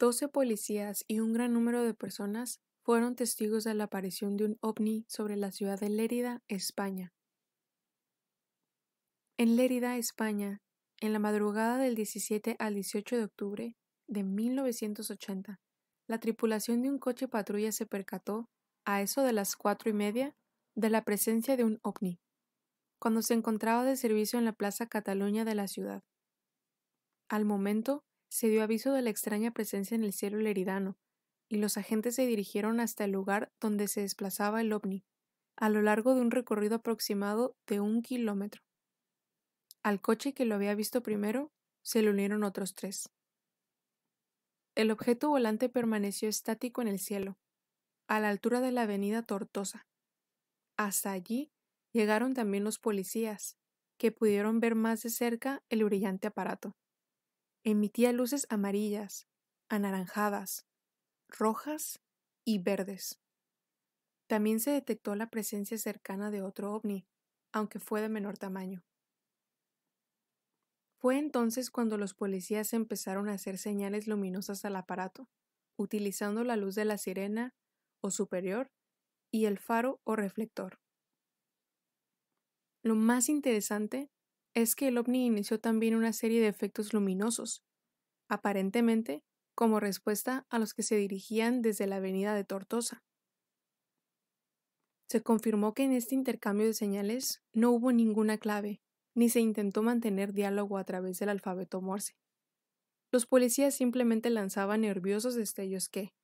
Doce policías y un gran número de personas fueron testigos de la aparición de un ovni sobre la ciudad de Lérida, España. En Lérida, España, en la madrugada del 17 al 18 de octubre de 1980, la tripulación de un coche patrulla se percató, a eso de las cuatro y media, de la presencia de un ovni, cuando se encontraba de servicio en la Plaza Cataluña de la ciudad. Al momento, se dio aviso de la extraña presencia en el cielo leridano, y los agentes se dirigieron hasta el lugar donde se desplazaba el ovni, a lo largo de un recorrido aproximado de un kilómetro. Al coche que lo había visto primero se le unieron otros tres. El objeto volante permaneció estático en el cielo, a la altura de la avenida Tortosa. Hasta allí llegaron también los policías, que pudieron ver más de cerca el brillante aparato emitía luces amarillas, anaranjadas, rojas y verdes. También se detectó la presencia cercana de otro ovni, aunque fue de menor tamaño. Fue entonces cuando los policías empezaron a hacer señales luminosas al aparato, utilizando la luz de la sirena o superior y el faro o reflector. Lo más interesante es que el ovni inició también una serie de efectos luminosos, aparentemente como respuesta a los que se dirigían desde la avenida de Tortosa. Se confirmó que en este intercambio de señales no hubo ninguna clave, ni se intentó mantener diálogo a través del alfabeto Morse. Los policías simplemente lanzaban nerviosos destellos que,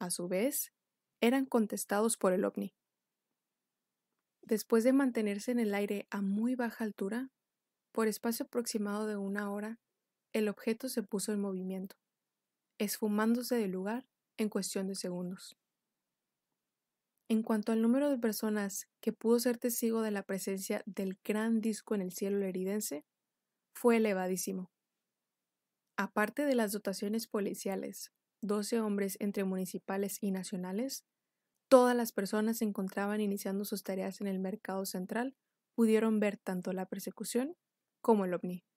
a su vez, eran contestados por el ovni. Después de mantenerse en el aire a muy baja altura, por espacio aproximado de una hora, el objeto se puso en movimiento, esfumándose del lugar en cuestión de segundos. En cuanto al número de personas que pudo ser testigo de la presencia del gran disco en el cielo heridense, fue elevadísimo. Aparte de las dotaciones policiales, 12 hombres entre municipales y nacionales, todas las personas se encontraban iniciando sus tareas en el mercado central pudieron ver tanto la persecución como el ovni.